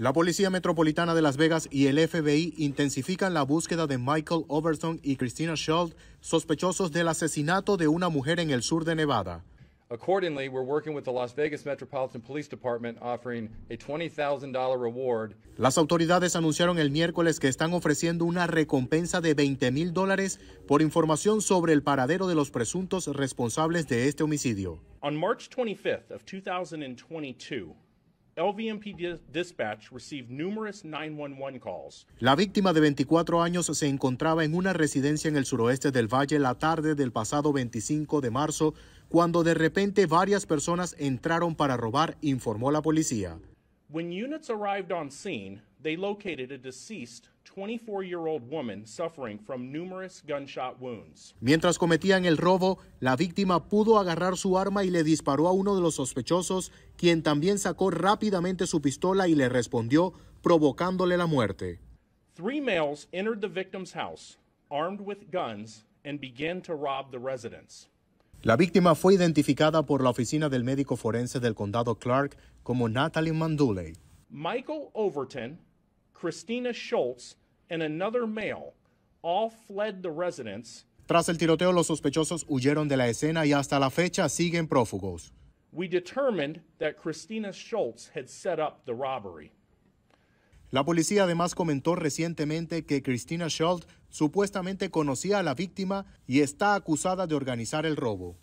La Policía Metropolitana de Las Vegas y el FBI intensifican la búsqueda de Michael Overton y Christina Schultz, sospechosos del asesinato de una mujer en el sur de Nevada. Las Vegas Metropolitan $20,000 Las autoridades anunciaron el miércoles que están ofreciendo una recompensa de 20 mil dólares por información sobre el paradero de los presuntos responsables de este homicidio. en 25 la víctima de 24 años se encontraba en una residencia en el suroeste del valle la tarde del pasado 25 de marzo, cuando de repente varias personas entraron para robar, informó la policía. When units arrived on scene, they located a deceased Mientras cometían el robo, la víctima pudo agarrar su arma y le disparó a uno de los sospechosos, quien también sacó rápidamente su pistola y le respondió, provocándole la muerte. males entered the victim's house, armed with guns, and began to rob the residence. La víctima fue identificada por la oficina del médico forense del condado Clark como Natalie Manduley. Michael Overton, Christina Schultz and another male all fled the residence. Tras el tiroteo, los sospechosos huyeron de la escena y hasta la fecha siguen prófugos. La policía además comentó recientemente que Christina Schultz supuestamente conocía a la víctima y está acusada de organizar el robo.